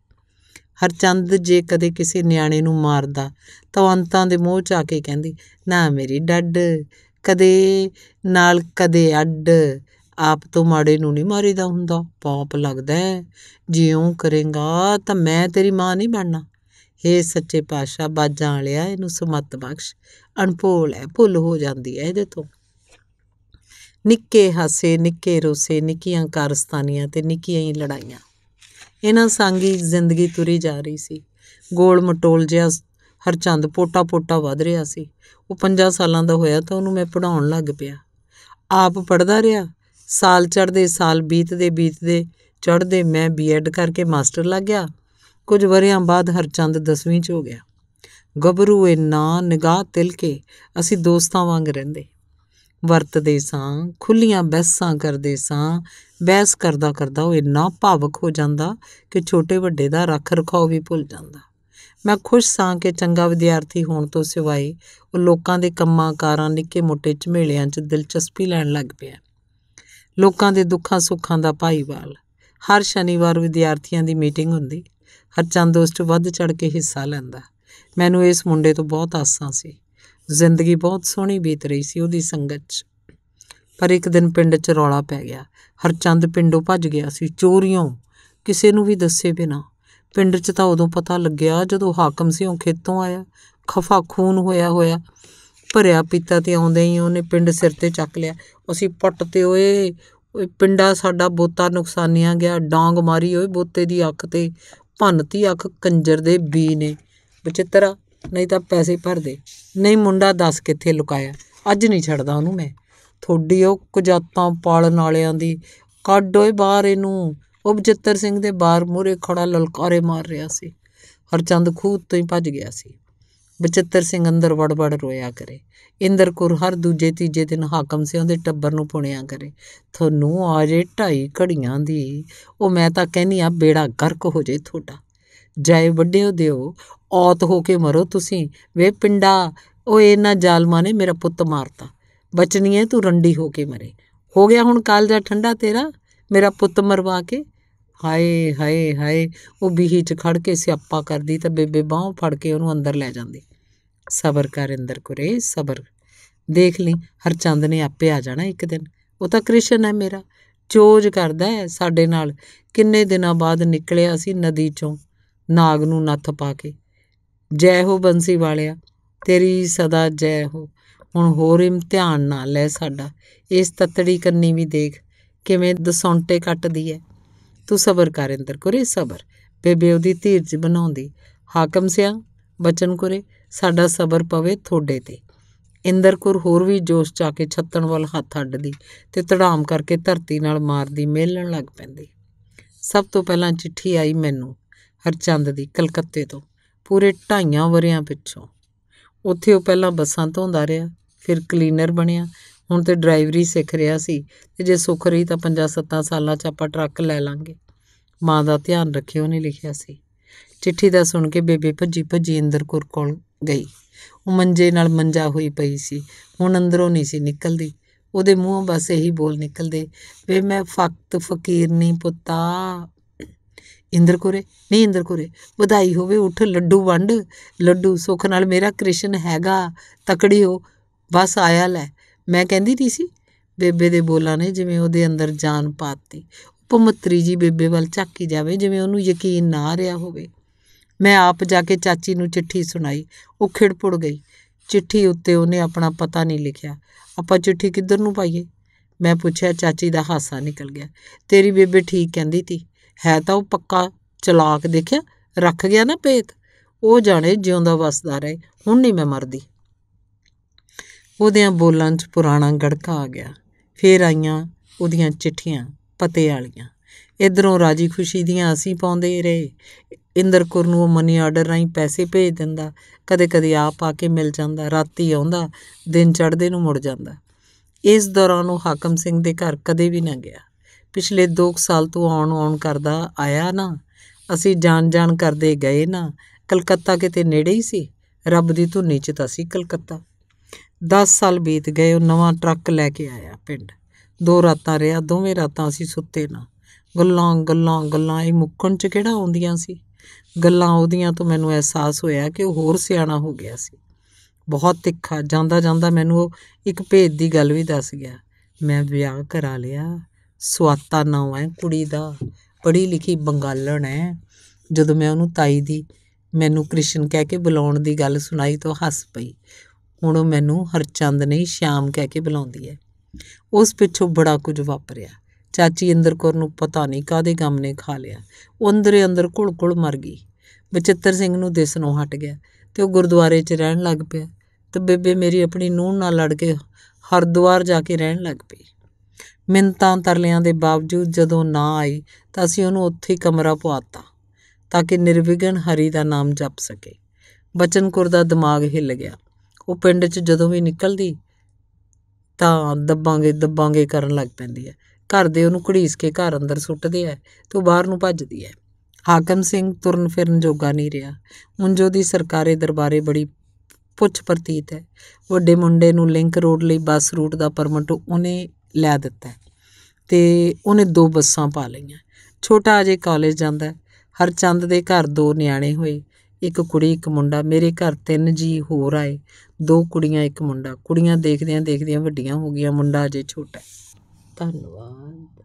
ਹਰਚੰਦ ਜੇ ਕਦੇ ਕਿਸੇ ਨਿਆਣੇ ਨੂੰ ਮਾਰਦਾ ਤਾਂ ਅੰਤਾਂ ਦੇ ਮੋਹ ਚ ਆ ਕੇ ਕਹਿੰਦੀ ਨਾ ਮੇਰੀ ਡੱਡ ਕਦੇ ਨਾਲ ਕਦੇ ਅੱਡ ਆਪ ਤੋਂ ਮਾੜੇ ਨੂੰ ਨਹੀਂ ਮਾਰੀਦਾ ਹੁੰਦਾ ਪਾਪ ਲੱਗਦਾ ਜਿਉਂ ਕਰੇਗਾ ਤਾਂ ਮੈਂ ਤੇਰੀ ਮਾਂ ਨਹੀਂ ਬਣਨਾ ਏ ਸੱਚੇ ਪਾਸ਼ਾ ਬਾਜਾਂ ਵਾਲਿਆ ਇਹਨੂੰ ਸਮਤ ਬਖਸ਼ ਅਣਪੋਲ ਹੈ ਭੁੱਲ ਹੋ ਜਾਂਦੀ ਹੈ ਇਹਦੇ ਤੋਂ ਨਿੱਕੇ ਹਾਸੇ ਨਿੱਕੇ ਰੋਸੇ ਨਿੱਕੀਆਂ ਕਾਰਸਤਾਨੀਆਂ ਤੇ ਨਿੱਕੀਆਂ ਹੀ ਲੜਾਈਆਂ ਇਹਨਾਂ ਸੰਗੀ ਜ਼ਿੰਦਗੀ ਤੁਰੀ ਜਾ ਰਹੀ ਸੀ ਗੋਲ ਮਟੋਲ ਜਿਹਾ ਹਰ ਚੰਦ ਪੋਟਾ ਪੋਟਾ ਵਧ ਰਿਹਾ ਸੀ ਉਹ 50 ਸਾਲਾਂ ਦਾ ਹੋਇਆ ਤਾਂ ਉਹਨੂੰ ਮੈਂ ਪੜਾਉਣ ਲੱਗ ਪਿਆ ਆਪ ਪੜਦਾ ਰਿਹਾ ਸਾਲ ਚੜਦੇ ਸਾਲ ਬੀਤਦੇ ਬੀਤਦੇ ਚੜਦੇ ਮੈਂ ਬੀਐਡ ਕਰਕੇ ਮਾਸਟਰ ਲੱਗ ਗਿਆ ਕੁਝ ਵਰਿਆਂ ਬਾਅਦ ਹਰਚੰਦ 10ਵੀਂ ਚ ਹੋ ਗਿਆ ਗੱਭਰੂ ਇਹ ਨਾ ਨਿਗਾਹ ਤਿਲਕੇ ਅਸੀਂ ਦੋਸਤਾਂ ਵਾਂਗ ਰਹਿੰਦੇ ਵਰਤਦੇ ਸਾਂ ਖੁੱਲੀਆਂ ਬਹਿਸਾਂ ਕਰਦੇ ਸਾਂ ਬਹਿਸ ਕਰਦਾ ਕਰਦਾ ਉਹ ਇੰਨਾ ਭਾਵਕ ਹੋ ਜਾਂਦਾ ਕਿ ਛੋਟੇ ਵੱਡੇ ਦਾ ਰੱਖ ਰਖਾਓ ਵੀ ਭੁੱਲ ਜਾਂਦਾ ਮੈਂ ਖੁਸ਼ ਸਾਂ ਕਿ ਚੰਗਾ ਵਿਦਿਆਰਥੀ ਹੋਣ ਤੋਂ ਸਿਵਾਏ ਉਹ ਲੋਕਾਂ ਦੇ ਕੰਮਾਂ ਕਾਰਾਂ ਨਿੱਕੇ ਮੋਟੇ ਝਮੇਲਿਆਂ 'ਚ ਦਿਲਚਸਪੀ ਲੈਣ ਲੱਗ ਪਿਆ ਲੋਕਾਂ ਦੇ ਦੁੱਖਾਂ ਸੁੱਖਾਂ ਦਾ ਭਾਈਵਾਲ ਹਰ ਸ਼ਨੀਵਾਰ ਵਿਦਿਆਰਥੀਆਂ ਦੀ ਮੀਟਿੰਗ ਹੁੰਦੀ ਹਰ ਚੰਦ ਉਸ 'ਚ ਵੱਧ ਚੜ ਕੇ ਹਿੱਸਾ ਲੈਂਦਾ ਮੈਨੂੰ ਇਸ ਮੁੰਡੇ ਤੋਂ ਬਹੁਤ ਆਸਾਂ ਸੀ ਜ਼ਿੰਦਗੀ ਬਹੁਤ ਸੋਹਣੀ ਬੀਤ ਰਹੀ ਸੀ ਉਹਦੀ ਸੰਗਤ 'ਚ ਪਰ ਇੱਕ ਦਿਨ ਪਿੰਡ 'ਚ ਰੌਲਾ ਪੈ ਗਿਆ ਹਰਚੰਦ ਪਿੰਡੋਂ ਭੱਜ ਗਿਆ ਸੀ ਚੋਰੀਆਂ ਕਿਸੇ ਨੂੰ ਵੀ ਦੱਸੇ ਬਿਨਾ ਪਿੰਡ 'ਚ ਤਾਂ ਉਦੋਂ ਪਤਾ ਲੱਗਿਆ ਜਦੋਂ ਹਾਕਮ ਸਿੰਘ ਖੇਤੋਂ ਆਇਆ ਖਫਾ ਖੂਨ ਹੋਇਆ ਹੋਇਆ ਭਰਿਆ ਪੀਤਾ ਤੇ ਆਉਂਦੇ ਹੀ ਉਹਨੇ ਪਿੰਡ ਸਿਰ ਤੇ ਚੱਕ ਲਿਆ ਅਸੀਂ ਪੱਟ ਤੇ ਓਏ ਓਏ ਪਿੰਡਾ ਸਾਡਾ ਬੋਤਾ ਨੁਕਸਾਨੀਆਂ ਗਿਆ ਡਾਂਗ ਮਾਰੀ ਓਏ ਬੋਤੇ ਦੀ ਅੱਖ ਤੇ ਭੰਨਤੀ ਅੱਖ ਕੰਜਰ ਦੇ ਬੀ ਨੇ ਬਚਿੱਤਰਾ ਨਹੀਂ ਤਾਂ ਪੈਸੇ ਭਰ ਦੇ ਨਹੀਂ ਮੁੰਡਾ ਦੱਸ ਕਿੱਥੇ ਲੁਕਾਇਆ ਅੱਜ ਨਹੀਂ ਛੱਡਦਾ ਉਹਨੂੰ ਮੈਂ ਥੋੜੀ ਉਹ ਕੁਜਾਤਾਂ ਪਾਲਣ ਵਾਲਿਆਂ ਦੀ ਕੱਢ ਓਏ ਬਾਹਰ ਇਹਨੂੰ ਉਹ ਬਜਿੱਤਰ ਸਿੰਘ ਦੇ ਬਾਰ ਮੂਰੇ ਖੜਾ ਲਲਕਾਰੇ ਮਾਰ ਰਿਹਾ ਸੀ ਹਰਚੰਦ ਖੂਹ ਤੋਂ ਹੀ ਭੱਜ ਗਿਆ ਸੀ ਬਚਿੱਤਰ ਸਿੰਘ ਅੰਦਰ ਵੜਵੜ ਰੋਇਆ ਕਰੇ ਇੰਦਰ ਕੁਰ ਹਰ ਦੂਜੇ ਤੀਜੇ ਦਿਨ ਹਾਕਮ ਸਿੰਘ ਦੇ ਟੱਬਰ ਨੂੰ ਪੁਣਿਆ ਕਰੇ ਤੁਹਾਨੂੰ ਆ ਜੇ ਢਾਈ ਘੜੀਆਂ ਦੀ ਉਹ ਮੈਂ ਤਾਂ ਕਹਿੰਨੀ ਆ ਬੇੜਾ ਗਰਕ ਹੋ ਜੇ ਤੁਹਾਡਾ ਜਾਏ ਵੱਡਿਓ ਦਿਓ ਔਤ ਹੋ ਕੇ ਮਰੋ ਤੁਸੀਂ ਵੇ ਪਿੰਡਾ ਉਹ ਇਹਨਾਂ ਜ਼ਾਲਮਾਂ ਨੇ ਮੇਰਾ ਪੁੱਤ ਮਾਰਤਾ ਬਚਣੀਏ ਤੂੰ ਰੰਡੀ ਹੋ ਕੇ ਮਰੇ ਹੋ ਗਿਆ ਹੁਣ ਦਾ ਠੰਡਾ ਤੇਰਾ ਮੇਰਾ ਪੁੱਤ ਮਰਵਾ ਕੇ ਹਾਏ ਹਾਏ ਹਾਏ ਉਹ ਬੀਹੀ 'ਚ ਖੜ ਕੇ ਸਿਆਪਾ ਕਰਦੀ ਤਾਂ ਬੇਬੇ ਬਾਹ ਫੜ ਕੇ ਉਹਨੂੰ ਅੰਦਰ ਲੈ ਜਾਂਦੀ ਸਬਰ ਕਰ ਅੰਦਰ ਕੁਰੇ ਸਬਰ ਦੇਖ ਲਈ ਹਰਚੰਦ ਨੇ ਆਪੇ ਆ ਜਾਣਾ ਇੱਕ ਦਿਨ ਉਹ ਤਾਂ ਕ੍ਰਿਸ਼ਨ ਹੈ ਮੇਰਾ ਚੋਜ ਕਰਦਾ ਹੈ ਸਾਡੇ ਨਾਲ ਕਿੰਨੇ ਦਿਨਾਂ ਬਾਅਦ ਨਿਕਲਿਆ ਸੀ ਨਦੀ ਚੋਂ ਨਾਗ ਨੂੰ ਨੱਥ ਪਾ ਕੇ ਜੈ ਹੋ ਬੰਸੀ ਵਾਲਿਆ ਤੇਰੀ ਸਦਾ ਜੈ ਹੋ ਹੁਣ ਹੋਰ ਇਮਤਿਹਾਨ ਨਾ ਲੈ ਸਾਡਾ ਇਸ ਤਤੜੀ ਕੰਨੀ ਵੀ ਦੇਖ ਕਿਵੇਂ ਦਸੌਂਟੇ ਕੱਟਦੀ ਐ ਤੂੰ ਸਬਰ ਕਰ ਇੰਦਰ ਕੋਰੇ ਸਬਰ ਬੇਬੇ ਉਹਦੀ ਧੀਰਜ ਬਣਾਉਂਦੀ ਹਾਕਮ ਸਿਆ ਬਚਨ ਕੁਰੇ ਸਾਡਾ ਸਬਰ ਪਵੇ ਥੋੜੇ ਤੇ ਇੰਦਰਕੁਰ ਹੋਰ ਵੀ ਜੋਸ਼ ਚਾ ਕੇ ਛੱਤਣ ਵੱਲ ਹੱਥ ਅੱਡਦੀ ਤੇ ਤੜਾਮ ਕਰਕੇ ਧਰਤੀ ਨਾਲ ਮਾਰਦੀ ਮੇਲਣ ਲੱਗ ਪੈਂਦੀ ਸਭ ਤੋਂ ਪਹਿਲਾਂ ਚਿੱਠੀ ਆਈ ਮੈਨੂੰ ਹਰਚੰਦ ਦੀ ਕਲਕੱਤੇ ਤੋਂ ਪੂਰੇ ਢਾਈਆਂ ਵਰਿਆਂ ਪਿੱਛੋਂ ਉੱਥੇ ਉਹ ਪਹਿਲਾਂ ਬੱਸਾਂ ਧੋਂਦਾ ਰਿਹਾ ਫਿਰ ਕਲੀਨਰ ਬਣਿਆ ਹੁਣ ਤੇ ਡਰਾਈਵਰੀ ਸਿੱਖ ਰਿਹਾ ਸੀ ਤੇ ਜੇ ਸੁੱਖ ਰਹੀ ਤਾਂ 50-70 ਸਾਲਾਂ 'ਚ ਆਪਾਂ ਟਰੱਕ ਲੈ ਲਾਂਗੇ ਮਾਂ ਦਾ ਧਿਆਨ ਰੱਖਿਓ ਨਹੀਂ ਲਿਖਿਆ ਸੀ ਚਿੱਠੀ ਦਾ ਸੁਣ ਕੇ ਬੇਬੇ ਭੱਜੀ ਭੱਜੀ ਅੰਦਰ ਕੋਲ ਕੋਲ ਗਈ ਉਹ ਮੰਜੇ ਨਾਲ ਮੰਜਾ ਹੋਈ ਪਈ ਸੀ ਹੁਣ ਅੰਦਰੋਂ ਨਹੀਂ ਸੀ ਨਿਕਲਦੀ ਉਹਦੇ ਮੂੰਹੋਂ ਬਸ ਇਹੀ ਬੋਲ ਨਿਕਲਦੇ ਵੇ ਮੈਂ ਫਕਤ ਫਕੀਰ ਨਹੀਂ ਪੁੱਤਾ ਇੰਦਰ ਕੋਰੇ ਨਹੀਂ ਇੰਦਰ ਕੋਰੇ ਵਧਾਈ ਹੋਵੇ ਉਠ ਲੱਡੂ ਵੰਡ ਲੱਡੂ ਸੁਖ ਨਾਲ ਮੇਰਾ ਕ੍ਰਿਸ਼ਨ ਹੈਗਾ ਤਕੜੀ ਹੋ ਬਸ ਆਇਆ ਲੈ ਮੈਂ ਕਹਿੰਦੀ ਨਹੀਂ ਸੀ ਬੇਬੇ ਦੇ ਬੋਲਾਂ ਨੇ ਜਿਵੇਂ ਉਹਦੇ ਅੰਦਰ ਜਾਨ ਪਾਤੀ ਉਪਮਤਰੀ ਜੀ ਬੇਬੇ ਵੱਲ ਚੱਕੀ ਜਾਵੇ ਜਿਵੇਂ ਉਹਨੂੰ ਯਕੀਨ ਨਾ ਆ ਰਿਹਾ ਹੋਵੇ ਮੈਂ ਆਪ ਜਾ ਕੇ ਚਾਚੀ ਨੂੰ ਚਿੱਠੀ ਸੁਣਾਈ ਉਹ ਖਿੜਪੁੜ ਗਈ ਚਿੱਠੀ ਉੱਤੇ ਉਹਨੇ ਆਪਣਾ ਪਤਾ ਨਹੀਂ ਲਿਖਿਆ ਆਪਾਂ ਚਿੱਠੀ ਕਿੱਧਰ ਨੂੰ ਪਾਈਏ ਮੈਂ ਪੁੱਛਿਆ ਚਾਚੀ ਦਾ ਹਾਸਾ ਨਿਕਲ ਗਿਆ ਤੇਰੀ ਬੇਬੇ ਠੀਕ ਕਹਿੰਦੀ ਸੀ ਹੈ ਤਾਂ ਉਹ ਪੱਕਾ ਚਲਾਕ ਦੇਖਿਆ ਰੱਖ ਗਿਆ ਨਾ ਭੇਤ ਉਹ ਜਾਣੇ ਜਿਉਂਦਾ ਵਸਦਾ ਰਹੇ ਹੁਣ ਨਹੀਂ ਮੈਂ ਮਰਦੀ ਉਹਦਿਆਂ ਬੋਲਾਂ 'ਚ ਪੁਰਾਣਾ ਗੜਕਾ ਆ ਗਿਆ ਫੇਰ ਆਈਆਂ ਉਹਦੀਆਂ ਚਿੱਠੀਆਂ ਪਤੇ ਵਾਲੀਆਂ ਇਧਰੋਂ ਰਾਜੀ ਖੁਸ਼ੀ ਦੀਆਂ ਅਸੀਂ ਪਾਉਂਦੇ ਰਹੇ ਇੰਦਰਕੁਰ ਨੂੰ ਉਹ ਮਨੀ ਆਰਡਰ ਰਾਹੀਂ ਪੈਸੇ ਭੇਜ ਦਿੰਦਾ ਕਦੇ ਕਦੇ ਆਪ ਆ ਕੇ ਮਿਲ ਜਾਂਦਾ ਰਾਤੀ ਆਉਂਦਾ ਦਿਨ ਚੜ੍ਹਦੇ ਨੂੰ ਮੁੜ ਜਾਂਦਾ ਇਸ ਦੌਰਾਨ ਉਹ ਹਾਕਮ ਸਿੰਘ ਦੇ ਘਰ ਕਦੇ ਵੀ ਨਾ ਗਿਆ ਪਿਛਲੇ 2 ਸਾਲ ਤੋਂ ਆਉਣ ਆਉਣ ਕਰਦਾ ਆਇਆ ਨਾ ਅਸੀਂ ਜਾਣ ਜਾਣ ਕਰਦੇ ਗਏ ਨਾ ਕਲਕੱਤਾ ਕਿਤੇ ਨੇੜੇ ਹੀ ਸੀ ਰੱਬ ਦੀ ਧੁਨੀ 'ਚ ਤਾਂ ਸੀ ਕਲਕੱਤਾ 10 ਸਾਲ ਬੀਤ ਗਏ ਉਹ ਨਵਾਂ ਟਰੱਕ ਲੈ ਕੇ ਆਇਆ ਪਿੰਡ ਦੋ ਰਾਤਾਂ ਰਿਹਾ ਦੋਵੇਂ ਰਾਤਾਂ ਅਸੀਂ ਸੁੱਤੇ ਨਾ ਗੱਲਾਂ ਗੱਲਾਂ ਗੱਲਾਂ ਇਹ ਮੁੱਕਣ 'ਚ ਕਿਹੜਾ ਆਉਂਦੀਆਂ ਸੀ ਗੱਲਾਂ ਉਹਦੀਆਂ ਤੋਂ ਮੈਨੂੰ ਅਹਿਸਾਸ ਹੋਇਆ ਕਿ ਉਹ ਹੋਰ ਸਿਆਣਾ ਹੋ ਗਿਆ ਸੀ ਬਹੁਤ ਤਿੱਖਾ ਜਾਂਦਾ ਜਾਂਦਾ ਮੈਨੂੰ ਉਹ ਇੱਕ ਭੇਦ ਦੀ ਗੱਲ ਵੀ ਦੱਸ ਗਿਆ ਮੈਂ ਵਿਆਹ ਕਰਾ ਲਿਆ ਸਵਾਤਾ ਨਾਂ ਹੈ ਕੁੜੀ ਦਾ ਪੜ੍ਹੀ ਲਿਖੀ ਬੰਗਾਲਣ ਹੈ ਜਦੋਂ ਮੈਂ ਉਹਨੂੰ ਤਾਈ ਦੀ ਮੈਨੂੰ ਕ੍ਰਿਸ਼ਨ ਕਹਿ ਕੇ ਬੁਲਾਉਣ ਦੀ ਗੱਲ ਸੁਣਾਈ ਤਾਂ ਹੱਸ ਪਈ ਹੁਣ ਉਹ ਮੈਨੂੰ ਹਰਚੰਦ ਨਹੀਂ ਸ਼ਾਮ ਕਹਿ ਕੇ ਬੁਲਾਉਂਦੀ ਹੈ ਉਸ ਪਿੱਛੋਂ ਬੜਾ ਕੁਝ ਵਾਪਰਿਆ ਚਾਚੀ ਇੰਦਰ ਕੌਰ ਨੂੰ ਪਤਾ ਨਹੀਂ ਕਾਦੇ ਗਮ ਨੇ ਖਾ ਲਿਆ ਉਹ ਅੰਦਰੇ ਅੰਦਰ ਕੁਲਕੁਲ ਮਰ ਗਈ ਬਚਿੱਤਰ ਸਿੰਘ ਨੂੰ ਦਿਸਨੋਂ ਹਟ ਗਿਆ ਤੇ ਉਹ ਗੁਰਦੁਆਰੇ 'ਚ ਰਹਿਣ ਲੱਗ ਪਿਆ ਤੇ ਬੇਬੇ ਮੇਰੀ ਆਪਣੀ ਨੂੰਹ ਨਾਲ ਲੜ ਕੇ ਹਰਦੁਆਰ ਜਾ ਕੇ ਰਹਿਣ ਲੱਗ ਪਈ ਮਿੰਤਾਂ ਤਰਲਿਆਂ ਦੇ ਬਾਵਜੂਦ ਜਦੋਂ ਨਾ ਆਈ ਤਾਂ ਅਸੀਂ ਉਹਨੂੰ ਉੱਥੇ ਹੀ ਕਮਰਾ ਪਵਾਤਾ ਤਾਂ ਕਿ ਨਿਰਵਿਘਨ ਹਰੀ ਦਾ ਨਾਮ ਜਪ ਸਕੇ ਬਚਨਕੁਰ ਦਾ ਦਿਮਾਗ ਹਿੱਲ ਗਿਆ ਉਹ ਪਿੰਡ 'ਚ ਜਦੋਂ ਵੀ ਨਿਕਲਦੀ ਤਾਂ ਦੱਬਾਂਗੇ ਦੱਬਾਂਗੇ ਕਰਨ ਲੱਗ ਪੈਂਦੀ ਹੈ ਘਰ ਦੇ ਉਹਨੂੰ ਘੜੀਸ ਕੇ ਘਰ ਅੰਦਰ ਸੁੱਟਦੇ ਆ ਤੇ ਉਹ ਬਾਹਰ ਨੂੰ ਭੱਜਦੀ ਹੈ ਹਾਕਮ ਸਿੰਘ ਤੁਰਨ ਫਿਰਨ ਜੋਗਾ ਨਹੀਂ ਰਿਹਾ ਮੁੰਜੋ ਦੀ ਸਰਕਾਰੇ ਦਰਬਾਰੇ ਬੜੀ ਪੁੱਛ ਪ੍ਰਤੀਤ ਹੈ ਵੱਡੇ ਮੁੰਡੇ ਨੂੰ ਲਿੰਕ ਰੋਡ ਲਈ ਬੱਸ ਰੂਟ ਦਾ ਪਰਮਿਟ ਉਹਨੇ ਲੈ ਦਿੱਤਾ ਤੇ ਉਹਨੇ ਦੋ ਬੱਸਾਂ ਪਾ ਲਈਆਂ ਛੋਟਾ ਅਜੇ ਕਾਲਜ ਜਾਂਦਾ ਹਰ ਚੰਦ ਦੇ ਘਰ ਦੋ ਨਿਆਣੇ ਹੋਏ ਇੱਕ ਕੁੜੀ ਇੱਕ ਮੁੰਡਾ ਮੇਰੇ ਘਰ ਤਿੰਨ ਜੀ ਹੋਰ ਆਏ ਦੋ ਕੁੜੀਆਂ ਇੱਕ ਮੁੰਡਾ ਕੁੜੀਆਂ ਦੇਖਦਿਆਂ ਦੇਖਦਿਆਂ ਵੱਡੀਆਂ ਹੋ ਗਈਆਂ ਮੁੰਡਾ ਅਜੇ ਛੋਟਾ ਧੰਨਵਾਦ